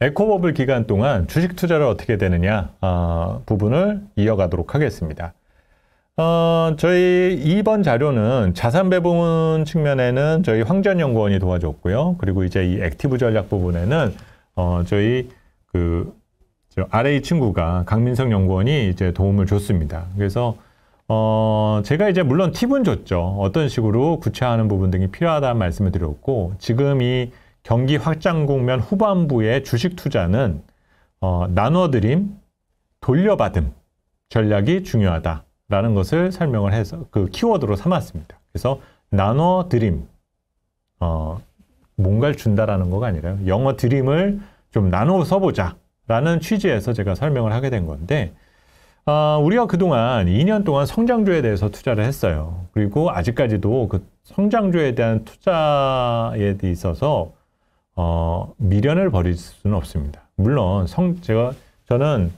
에코버블 기간 동안 주식 투자를 어떻게 되느냐 어, 부분을 이어가도록 하겠습니다. 어, 저희 2번 자료는 자산 배분 측면에는 저희 황전 연구원이 도와줬고요. 그리고 이제 이 액티브 전략 부분에는 어, 저희 그 RA 친구가 강민성 연구원이 이제 도움을 줬습니다. 그래서 어, 제가 이제 물론 팁은 줬죠. 어떤 식으로 구체화하는 부분 등이 필요하다는 말씀을 드렸고 지금 이 경기 확장 국면 후반부의 주식 투자는 어, 나눠드림, 돌려받음 전략이 중요하다라는 것을 설명을 해서 그 키워드로 삼았습니다. 그래서 나눠드림, 어, 뭔가를 준다라는 거가 아니라 영어 드림을 좀 나눠 써보자 라는 취지에서 제가 설명을 하게 된 건데 어, 우리가 그동안 2년 동안 성장주에 대해서 투자를 했어요. 그리고 아직까지도 그 성장주에 대한 투자에 있어서 어, 미련을 버릴 수는 없습니다. 물론 성 제가 저는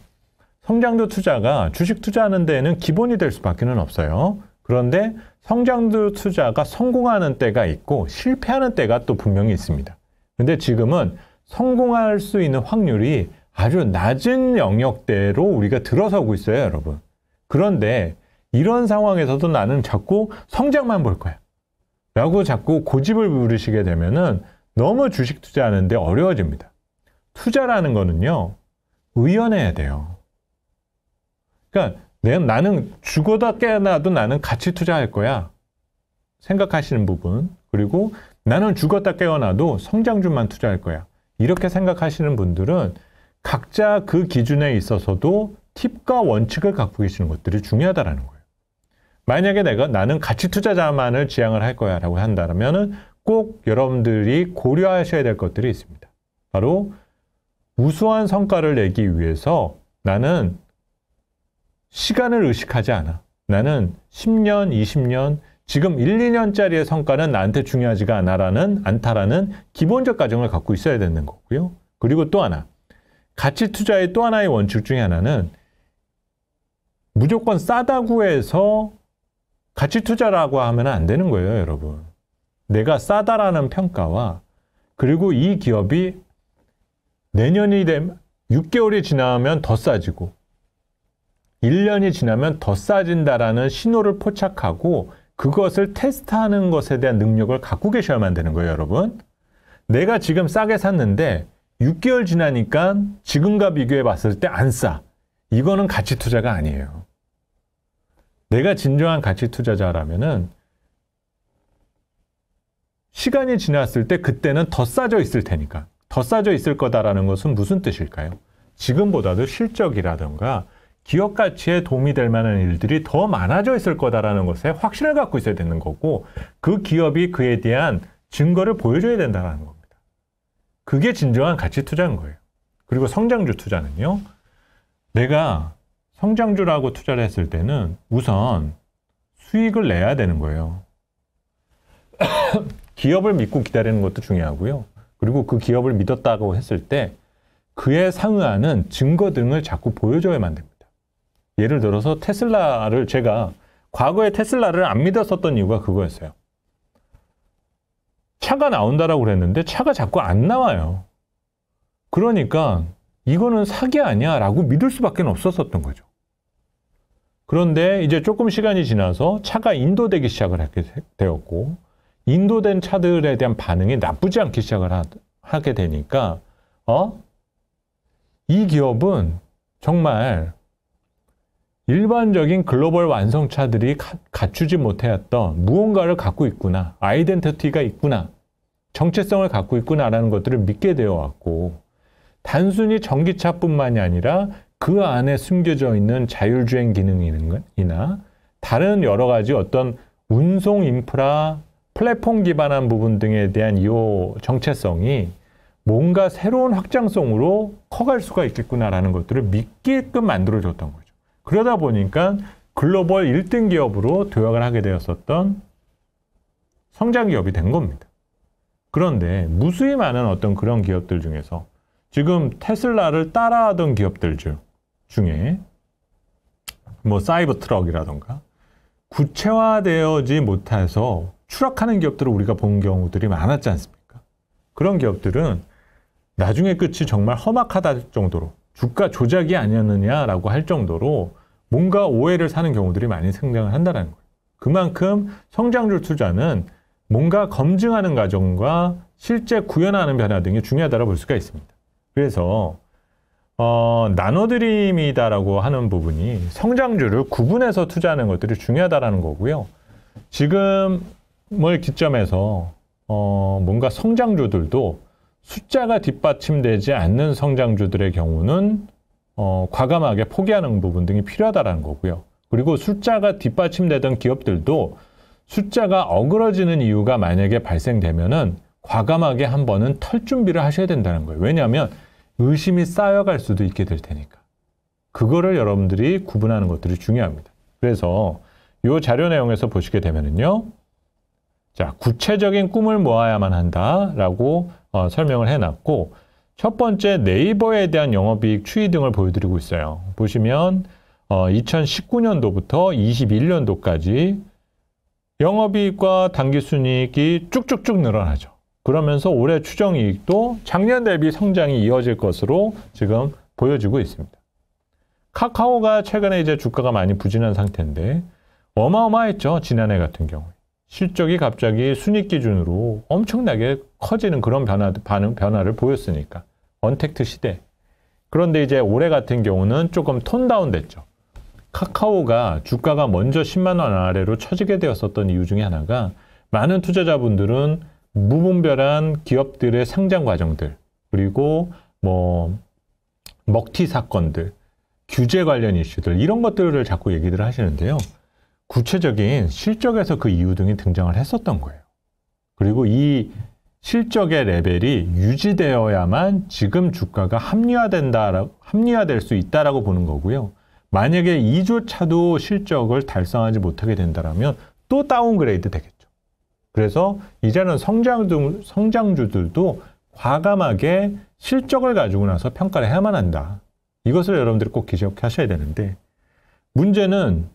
성장도 투자가 주식 투자하는 데에는 기본이 될 수밖에는 없어요. 그런데 성장도 투자가 성공하는 때가 있고 실패하는 때가 또 분명히 있습니다. 근데 지금은 성공할 수 있는 확률이 아주 낮은 영역대로 우리가 들어서고 있어요, 여러분. 그런데 이런 상황에서도 나는 자꾸 성장만 볼 거야. 라고 자꾸 고집을 부리시게 되면은 너무 주식 투자하는데 어려워집니다. 투자라는 거는요, 의연해야 돼요. 그러니까 내, 나는 죽어도 깨어나도 나는 같이 투자할 거야. 생각하시는 부분. 그리고 나는 죽었다 깨어나도 성장주만 투자할 거야. 이렇게 생각하시는 분들은 각자 그 기준에 있어서도 팁과 원칙을 갖고 계시는 것들이 중요하다라는 거예요. 만약에 내가 나는 가치 투자자만을 지향을 할 거야라고 한다면 꼭 여러분들이 고려하셔야 될 것들이 있습니다. 바로 우수한 성과를 내기 위해서 나는 시간을 의식하지 않아. 나는 10년, 20년, 지금 1, 2년짜리의 성과는 나한테 중요하지가 않아라는 안타라는 기본적 가정을 갖고 있어야 되는 거고요. 그리고 또 하나, 가치 투자의 또 하나의 원칙 중에 하나는 무조건 싸다고 해서 가치 투자라고 하면 안 되는 거예요, 여러분. 내가 싸다라는 평가와 그리고 이 기업이 내년이 되면 6개월이 지나면 더 싸지고 1년이 지나면 더 싸진다라는 신호를 포착하고 그것을 테스트하는 것에 대한 능력을 갖고 계셔야만 되는 거예요, 여러분. 내가 지금 싸게 샀는데 6개월 지나니까 지금과 비교해 봤을 때 안 싸. 이거는 가치 투자가 아니에요. 내가 진정한 가치 투자자라면은 시간이 지났을 때 그때는 더 싸져 있을 테니까 더 싸져 있을 거다라는 것은 무슨 뜻일까요? 지금보다도 실적이라든가 기업 가치에 도움이 될 만한 일들이 더 많아져 있을 거다라는 것에 확신을 갖고 있어야 되는 거고 그 기업이 그에 대한 증거를 보여줘야 된다는 겁니다. 그게 진정한 가치 투자인 거예요. 그리고 성장주 투자는요. 내가 성장주라고 투자를 했을 때는 우선 수익을 내야 되는 거예요. 기업을 믿고 기다리는 것도 중요하고요. 그리고 그 기업을 믿었다고 했을 때 그에 상응하는 증거 등을 자꾸 보여줘야만 됩니다. 예를 들어서 테슬라를 제가 과거에 테슬라를 안 믿었었던 이유가 그거였어요. 차가 나온다라고 그랬는데 차가 자꾸 안 나와요. 그러니까 이거는 사기 아니야 라고 믿을 수밖에 없었었던 거죠. 그런데 이제 조금 시간이 지나서 차가 인도되기 시작을 했게 되었고 인도된 차들에 대한 반응이 나쁘지 않기 시작을 하, 게 되니까 어? 이 기업은 정말 일반적인 글로벌 완성차들이 가, 갖추지 못했던 무언가를 갖고 있구나 아이덴티티가 있구나 정체성을 갖고 있구나라는 것들을 믿게 되어 왔고 단순히 전기차뿐만이 아니라 그 안에 숨겨져 있는 자율주행 기능이나 다른 여러 가지 어떤 운송 인프라 플랫폼 기반한 부분 등에 대한 이 정체성이 뭔가 새로운 확장성으로 커갈 수가 있겠구나라는 것들을 믿게끔 만들어줬던 거죠. 그러다 보니까 글로벌 1등 기업으로 도약을 하게 되었었던 성장 기업이 된 겁니다. 그런데 무수히 많은 어떤 그런 기업들 중에서 지금 테슬라를 따라하던 기업들 중에 뭐 사이버 트럭이라던가 구체화되어지 못해서 추락하는 기업들을 우리가 본 경우들이 많았지 않습니까? 그런 기업들은 나중에 끝이 정말 험악하다 정도로 주가 조작이 아니었느냐라고 할 정도로 뭔가 오해를 사는 경우들이 많이 생장을 한다는 거예요. 그만큼 성장률 투자는 뭔가 검증하는 과정과 실제 구현하는 변화 등이 중요하다고 볼 수가 있습니다. 그래서 어, 나눠드림이다라고 하는 부분이 성장주를 구분해서 투자하는 것들이 중요하다는 거고요. 지금 을 기점에서 어, 뭔가 성장주들도 숫자가 뒷받침되지 않는 성장주들의 경우는 어, 과감하게 포기하는 부분 등이 필요하다는 거고요. 그리고 숫자가 뒷받침되던 기업들도 숫자가 어그러지는 이유가 만약에 발생되면은 과감하게 한 번은 털 준비를 하셔야 된다는 거예요. 왜냐하면 의심이 쌓여갈 수도 있게 될 테니까. 그거를 여러분들이 구분하는 것들이 중요합니다. 그래서 이 자료 내용에서 보시게 되면은요. 자, 구체적인 꿈을 모아야만 한다라고 어, 설명을 해놨고 첫 번째 네이버에 대한 영업이익 추이 등을 보여드리고 있어요. 보시면 어, 2019년도부터 21년도까지 영업이익과 당기순이익이 쭉쭉쭉 늘어나죠. 그러면서 올해 추정이익도 작년 대비 성장이 이어질 것으로 지금 보여지고 있습니다. 카카오가 최근에 이제 주가가 많이 부진한 상태인데 어마어마했죠. 지난해 같은 경우에. 실적이 갑자기 순익 기준으로 엄청나게 커지는 그런 변화, 반응, 변화를 보였으니까. 언택트 시대. 그런데 이제 올해 같은 경우는 조금 톤다운 됐죠. 카카오가 주가가 먼저 10만 원 아래로 처지게 되었었던 이유 중에 하나가 많은 투자자분들은 무분별한 기업들의 상장 과정들 그리고 뭐 먹튀 사건들 규제 관련 이슈들 이런 것들을 자꾸 얘기들 하시는데요. 구체적인 실적에서 그 이유 등이 등장을 했었던 거예요. 그리고 이 실적의 레벨이 유지되어야만 지금 주가가 합리화된다, 합리화될 수 있다라고 보는 거고요. 만약에 이조차도 실적을 달성하지 못하게 된다면또 다운그레이드 되겠죠. 그래서 이제는 성장주, 성장주들도 과감하게 실적을 가지고 나서 평가를 해야만 한다. 이것을 여러분들이 꼭 기억하셔야 되는데 문제는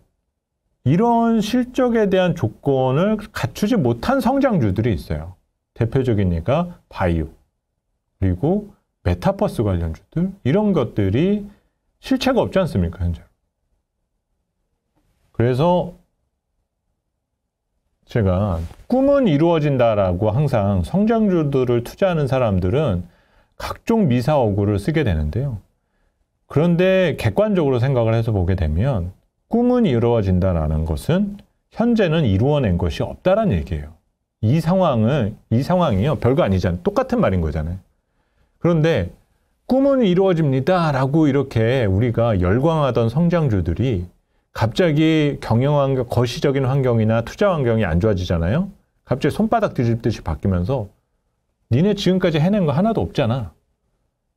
이런 실적에 대한 조건을 갖추지 못한 성장주들이 있어요. 대표적인 얘가 바이오, 그리고 메타버스 관련주들, 이런 것들이 실체가 없지 않습니까, 현재. 그래서 제가 꿈은 이루어진다라고 항상 성장주들을 투자하는 사람들은 각종 미사어구를 쓰게 되는데요. 그런데 객관적으로 생각을 해서 보게 되면 꿈은 이루어진다라는 것은 현재는 이루어낸 것이 없다는 얘기예요. 이 상황은 이 상황이요 별거 아니잖아요. 똑같은 말인 거잖아요. 그런데 꿈은 이루어집니다라고 이렇게 우리가 열광하던 성장주들이 갑자기 경영환경, 거시적인 환경이나 투자 환경이 안 좋아지잖아요. 갑자기 손바닥 뒤집듯이 바뀌면서 니네 지금까지 해낸 거 하나도 없잖아.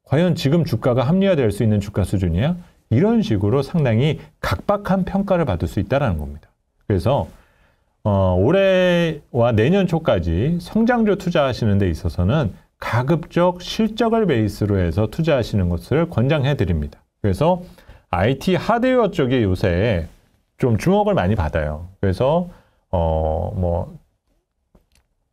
과연 지금 주가가 합리화될 수 있는 주가 수준이야? 이런 식으로 상당히 각박한 평가를 받을 수 있다라는 겁니다. 그래서 어, 올해와 내년 초까지 성장주 투자하시는 데 있어서는 가급적 실적을 베이스로 해서 투자하시는 것을 권장해 드립니다. 그래서 IT 하드웨어 쪽이 요새 좀 주목을 많이 받아요. 그래서 어, 뭐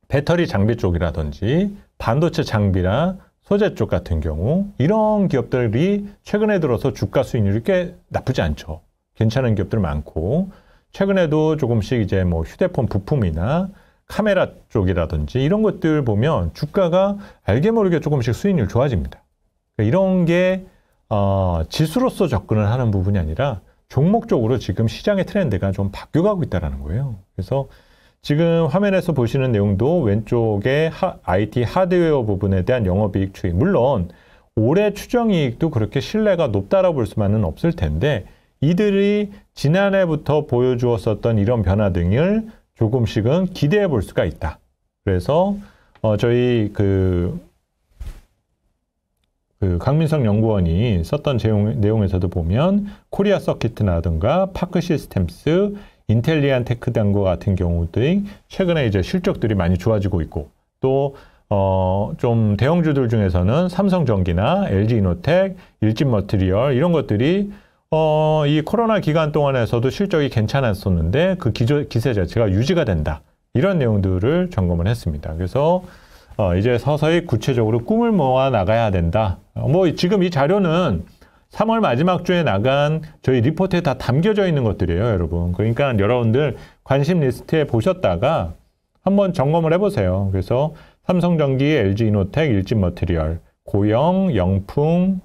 배터리 장비 쪽이라든지 반도체 장비나 소재 쪽 같은 경우 이런 기업들이 최근에 들어서 주가 수익률이 꽤 나쁘지 않죠. 괜찮은 기업들 많고 최근에도 조금씩 이제 뭐 휴대폰 부품이나 카메라 쪽이라든지 이런 것들 보면 주가가 알게 모르게 조금씩 수익률 좋아집니다. 그러니까 이런 게 어, 지수로서 접근을 하는 부분이 아니라 종목적으로 지금 시장의 트렌드가 좀 바뀌어가고 있다는 거예요. 그래서 지금 화면에서 보시는 내용도 왼쪽에 하, IT 하드웨어 부분에 대한 영업이익 추이 물론 올해 추정이익도 그렇게 신뢰가 높다라고 볼 수만은 없을 텐데 이들이 지난해부터 보여주었었던 이런 변화 등을 조금씩은 기대해 볼 수가 있다. 그래서 어, 저희 그, 그 강민성 연구원이 썼던 제용, 내용에서도 보면 코리아 서킷이라든가 파크 시스템스 인텔리안 테크당과 같은 경우도 최근에 이제 실적들이 많이 좋아지고 있고 또 어, 좀 대형주들 중에서는 삼성전기나 LG이노텍, 일진머티리얼 이런 것들이 어, 이 코로나 기간 동안에서도 실적이 괜찮았었는데 그 기조, 기세 자체가 유지가 된다. 이런 내용들을 점검을 했습니다. 그래서 어, 이제 서서히 구체적으로 꿈을 모아 나가야 된다. 뭐 지금 이 자료는 3월 마지막 주에 나간 저희 리포트에 다 담겨져 있는 것들이에요, 여러분. 그러니까 여러분들 관심 리스트에 보셨다가 한번 점검을 해보세요. 그래서 삼성전기, LG이노텍, 일진머티리얼, 고영, 영풍,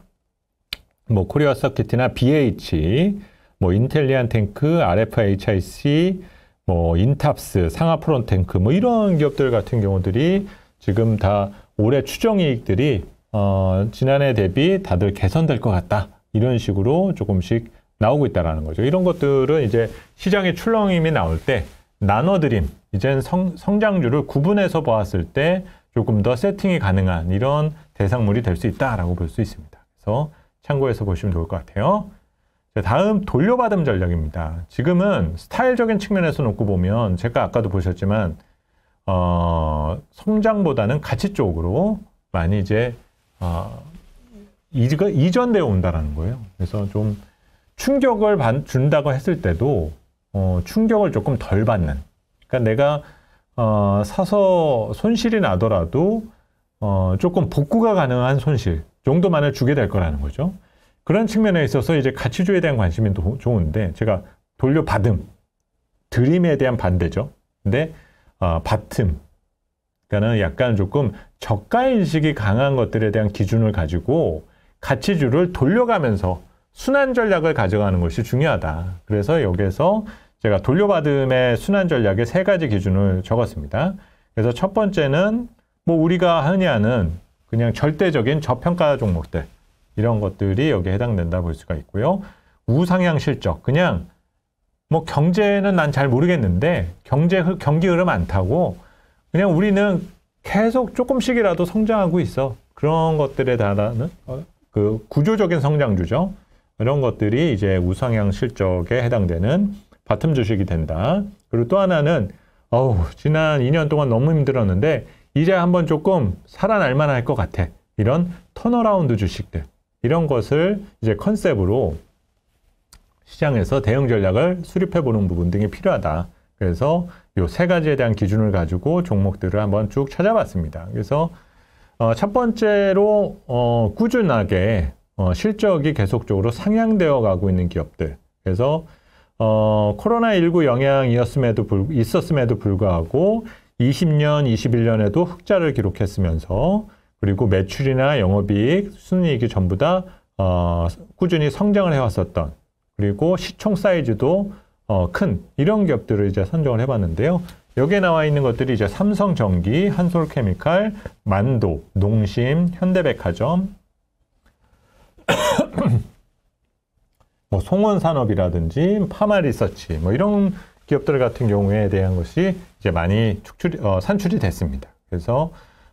뭐 코리아 서킷이나 BH, 뭐 인텔리안 탱크, RFHIC, 뭐 인탑스, 상하프론 탱크 뭐 이런 기업들 같은 경우들이 지금 다 올해 추정 이익들이 어, 지난해 대비 다들 개선될 것 같다. 이런 식으로 조금씩 나오고 있다라는 거죠. 이런 것들은 이제 시장의 출렁임이 나올 때 나눠드림, 이젠 성, 성장주를 구분해서 보았을 때 조금 더 세팅이 가능한 이런 대상물이 될 수 있다라고 볼 수 있습니다. 그래서 참고해서 보시면 좋을 것 같아요. 다음 돌려받음 전략입니다. 지금은 스타일적인 측면에서 놓고 보면 제가 아까도 보셨지만 어, 성장보다는 가치 쪽으로 많이 이제 어, 이전되어 온다라는 거예요. 그래서 좀 충격을 받, 준다고 했을 때도 어, 충격을 조금 덜 받는. 그러니까 내가 어, 사서 손실이 나더라도 어, 조금 복구가 가능한 손실 정도만을 주게 될 거라는 거죠. 그런 측면에 있어서 이제 가치주에 대한 관심이 도, 좋은데 제가 돌려받음, 드림에 대한 반대죠. 근데 어, 받음, 그러니까는 약간 조금 저가 인식이 강한 것들에 대한 기준을 가지고 가치주를 돌려가면서 순환 전략을 가져가는 것이 중요하다. 그래서 여기에서 제가 돌려받음의 순환 전략의 세 가지 기준을 적었습니다. 그래서 첫 번째는 뭐 우리가 흔히 아는 그냥 절대적인 저평가 종목들 이런 것들이 여기에 해당된다 볼 수가 있고요. 우상향 실적 그냥 뭐 경제는 난 잘 모르겠는데 경제 경기 흐름 안 타고 그냥 우리는 계속 조금씩이라도 성장하고 있어 그런 것들에 달하는 어, 그 구조적인 성장주죠. 이런 것들이 이제 우상향 실적에 해당되는 바텀 주식이 된다. 그리고 또 하나는 어우 지난 2년 동안 너무 힘들었는데 이제 한번 조금 살아날 만할 것 같아. 이런 턴어라운드 주식들 이런 것을 이제 컨셉으로 시장에서 대응 전략을 수립해 보는 부분 등이 필요하다. 그래서 이 세 가지에 대한 기준을 가지고 종목들을 한번 쭉 찾아봤습니다. 그래서 어, 첫 번째로 어, 꾸준하게 어, 실적이 계속적으로 상향되어 가고 있는 기업들. 그래서 어, 코로나19 영향이었음에도 불, 있었음에도 불구하고 20년, 21년에도 흑자를 기록했으면서 그리고 매출이나 영업이익, 순이익이 전부 다 어, 꾸준히 성장을 해왔었던 그리고 시총 사이즈도 어, 큰 이런 기업들을 이제 선정을 해봤는데요. 여기에 나와 있는 것들이 이제 삼성전기, 한솔케미칼, 만도, 농심, 현대백화점, 뭐 송원산업이라든지 파마리서치 뭐 이런 기업들 같은 경우에 대한 것이 이제 많이 축출 어, 산출이 됐습니다. 그래서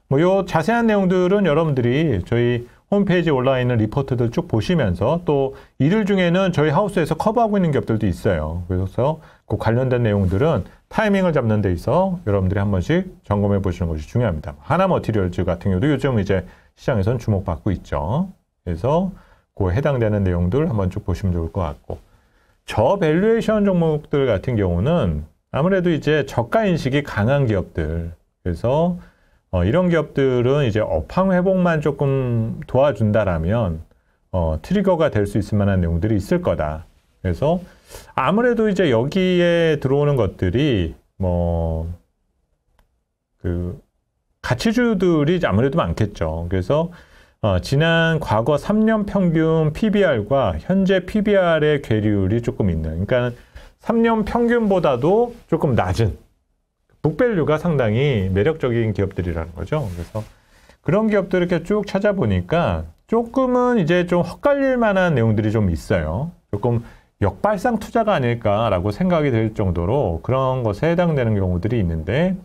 뭐요 자세한 내용들은 여러분들이 저희 홈페이지 에 올라 와 있는 리포트들 쭉 보시면서 또 이들 중에는 저희 하우스에서 커버하고 있는 기업들도 있어요. 그래서 그 관련된 내용들은 타이밍을 잡는 데 있어 여러분들이 한 번씩 점검해 보시는 것이 중요합니다. 하나 머티리얼즈 같은 경우도 요즘 이제 시장에선 주목받고 있죠. 그래서 그 해당되는 내용들 한번 쭉 보시면 좋을 것 같고 저 밸류에이션 종목들 같은 경우는 아무래도 이제 저가 인식이 강한 기업들 그래서 어, 이런 기업들은 이제 업황 회복만 조금 도와준다라면 어, 트리거가 될 수 있을 만한 내용들이 있을 거다. 그래서 아무래도 이제 여기에 들어오는 것들이 뭐그 가치주들이 아무래도 많겠죠. 그래서 어, 지난 과거 3년 평균 PBR과 현재 PBR의 괴리율이 조금 있는. 그러니까 3년 평균보다도 조금 낮은 북밸류가 상당히 매력적인 기업들이라는 거죠. 그래서 그런 기업들 이렇게 쭉 찾아보니까 조금은 이제 좀 헛갈릴 만한 내용들이 좀 있어요. 조금 역발상 투자가 아닐까라고 생각이 될 정도로 그런 것에 해당되는 경우들이 있는데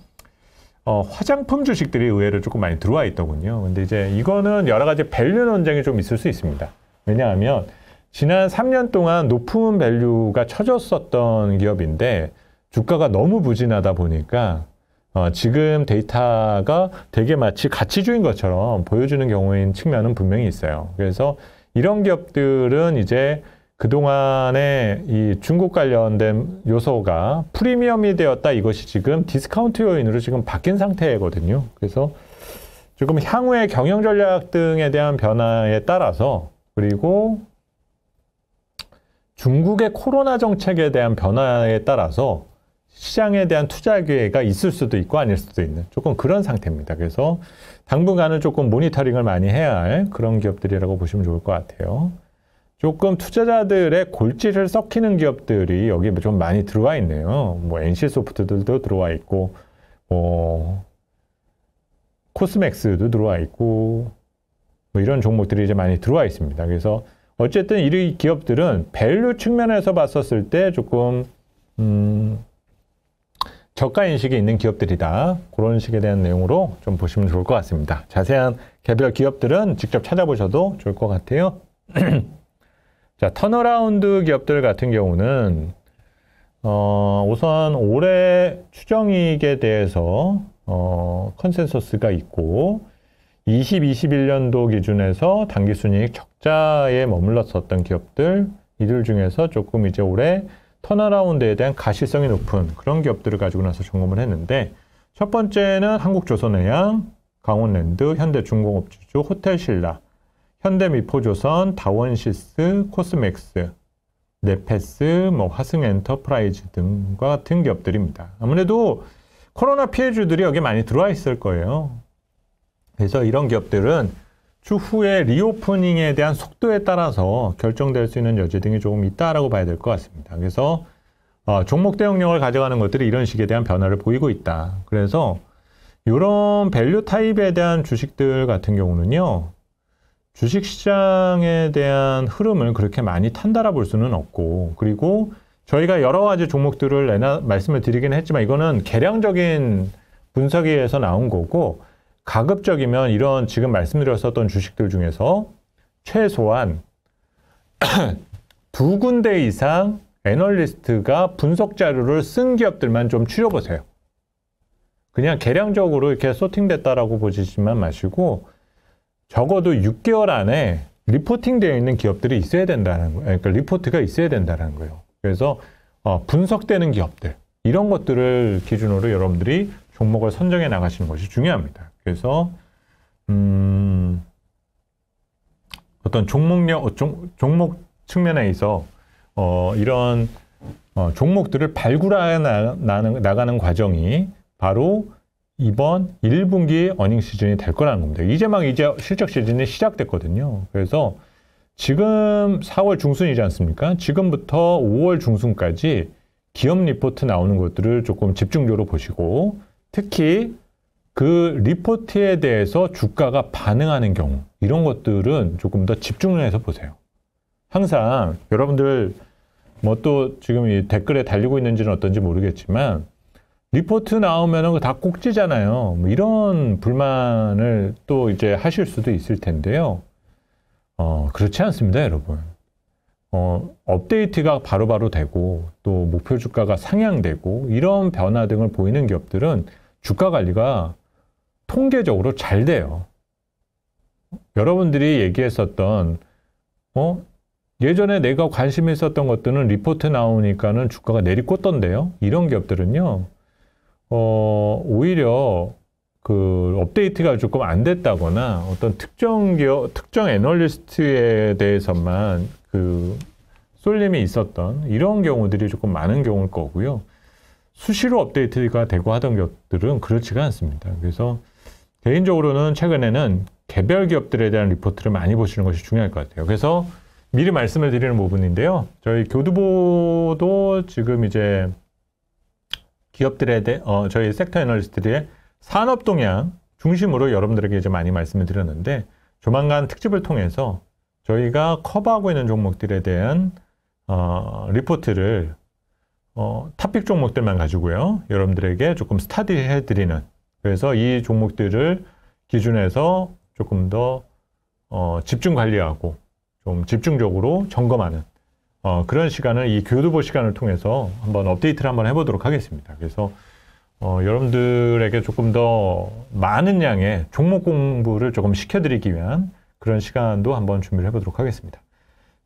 어, 화장품 주식들이 의외로 조금 많이 들어와 있더군요. 근데 이제 이거는 여러 가지 밸류 논쟁이 좀 있을 수 있습니다. 왜냐하면 지난 3년 동안 높은 밸류가 쳐졌었던 기업인데 주가가 너무 부진하다 보니까 어, 지금 데이터가 되게 마치 가치주인 것처럼 보여주는 경우인 측면은 분명히 있어요. 그래서 이런 기업들은 이제 그동안에 이 중국 관련된 요소가 프리미엄이 되었다 이것이 지금 디스카운트 요인으로 지금 바뀐 상태거든요. 그래서 조금 향후의 경영 전략 등에 대한 변화에 따라서 그리고 중국의 코로나 정책에 대한 변화에 따라서 시장에 대한 투자 기회가 있을 수도 있고 아닐 수도 있는 조금 그런 상태입니다. 그래서 당분간은 조금 모니터링을 많이 해야 할 그런 기업들이라고 보시면 좋을 것 같아요. 조금 투자자들의 골질을 썩히는 기업들이 여기 좀 많이 들어와 있네요. 뭐 NC 소프트들도 들어와 있고, 뭐 코스맥스도 들어와 있고, 뭐 이런 종목들이 이제 많이 들어와 있습니다. 그래서 어쨌든 이 기업들은 밸류 측면에서 봤었을 때 조금 음, 저가 인식이 있는 기업들이다. 그런 식에 대한 내용으로 좀 보시면 좋을 것 같습니다. 자세한 개별 기업들은 직접 찾아보셔도 좋을 것 같아요. 자, 턴어라운드 기업들 같은 경우는 어, 우선 올해 추정이익에 대해서 어, 컨센서스가 있고 20, 21년도 기준에서 단기순이익 적자에 머물렀었던 기업들 이들 중에서 조금 이제 올해 턴어라운드에 대한 가시성이 높은 그런 기업들을 가지고 나서 점검을 했는데 첫 번째는 한국조선해양, 강원랜드, 현대중공업주주, 호텔신라, 현대미포조선, 다원시스, 코스맥스, 네패스뭐 화승엔터프라이즈 등과 같은 기업들입니다. 아무래도 코로나 피해주들이 여기 많이 들어와 있을 거예요. 그래서 이런 기업들은 추후에 리오프닝에 대한 속도에 따라서 결정될 수 있는 여지 등이 조금 있다라고 봐야 될 것 같습니다. 그래서 어, 종목 대응력을 가져가는 것들이 이런 식에 대한 변화를 보이고 있다. 그래서 이런 밸류 타입에 대한 주식들 같은 경우는요. 주식 시장에 대한 흐름을 그렇게 많이 탄다라 볼 수는 없고 그리고 저희가 여러 가지 종목들을 내나 말씀을 드리긴 했지만 이거는 개량적인 분석에 의해서 나온 거고 가급적이면 이런 지금 말씀드렸었던 주식들 중에서 최소한 두 군데 이상 애널리스트가 분석 자료를 쓴 기업들만 좀 추려보세요. 그냥 개량적으로 이렇게 소팅됐다라고 보시지만 마시고 적어도 6개월 안에 리포팅되어 있는 기업들이 있어야 된다는 거예요. 그러니까 리포트가 있어야 된다는 거예요. 그래서 어, 분석되는 기업들 이런 것들을 기준으로 여러분들이 종목을 선정해 나가시는 것이 중요합니다. 그래서 음, 어떤 종목력, 어, 종, 종목 측면에 있어 이런 어, 종목들을 발굴해 나, 나가는 과정이 바로 이번 1분기 어닝 시즌이 될 거라는 겁니다. 이제 막 이제 실적 시즌이 시작됐거든요. 그래서 지금 4월 중순이지 않습니까? 지금부터 5월 중순까지 기업 리포트 나오는 것들을 조금 집중적으로 보시고 특히 그 리포트에 대해서 주가가 반응하는 경우 이런 것들은 조금 더집중 해서 보세요. 항상 여러분들 뭐 또 지금 이 댓글에 달리고 있는지는 어떤지 모르겠지만 리포트 나오면다 꼭지잖아요. 뭐 이런 불만을 또 이제 하실 수도 있을 텐데요. 어, 그렇지 않습니다, 여러분. 어, 업데이트가 바로바로 바로 되고 또 목표 주가가 상향되고 이런 변화 등을 보이는 기업들은 주가 관리가 통계적으로 잘 돼요. 여러분들이 얘기했었던 어 예전에 내가 관심 있었던 것들은 리포트 나오니까는 주가가 내리꽂던데요. 이런 기업들은요. 어 오히려 그 업데이트가 조금 안 됐다거나 어떤 특정 기업 특정 애널리스트에 대해서만 그 쏠림이 있었던 이런 경우들이 조금 많은 경우일 거고요. 수시로 업데이트가 되고 하던 기업들은 그렇지가 않습니다. 그래서 개인적으로는 최근에는 개별 기업들에 대한 리포트를 많이 보시는 것이 중요할 것 같아요. 그래서 미리 말씀을 드리는 부분인데요. 저희 교두보도 지금 이제 기업들에 대해 어, 저희 섹터 애널리스트들의 산업 동향 중심으로 여러분들에게 이제 많이 말씀을 드렸는데 조만간 특집을 통해서 저희가 커버하고 있는 종목들에 대한 어, 리포트를 어, 탑픽 종목들만 가지고요. 여러분들에게 조금 스타디해드리는 그래서 이 종목들을 기준해서 조금 더 어, 집중 관리하고 좀 집중적으로 점검하는 어, 그런 시간을 이 교두보 시간을 통해서 한번 업데이트를 한번 해보도록 하겠습니다. 그래서 어, 여러분들에게 조금 더 많은 양의 종목 공부를 조금 시켜드리기 위한 그런 시간도 한번 준비를 해보도록 하겠습니다.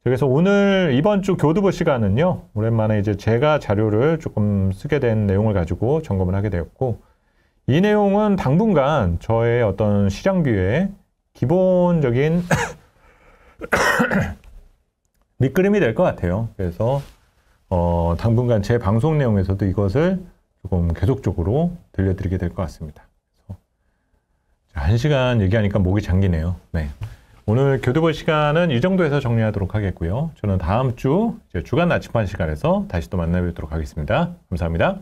그래서 오늘 이번 주 교두보 시간은요, 오랜만에 이제 제가 자료를 조금 쓰게 된 내용을 가지고 점검을 하게 되었고, 이 내용은 당분간 저의 어떤 시장뷰의 기본적인 밑그림이 될 것 같아요. 그래서 어, 당분간 제 방송 내용에서도 이것을 조금 계속적으로 들려드리게 될 것 같습니다. 한 시간 얘기하니까 목이 잠기네요. 네. 오늘 교두보 시간은 이 정도에서 정리하도록 하겠고요. 저는 다음 주 주간 나침반 시간에서 다시 또 만나뵙도록 하겠습니다. 감사합니다.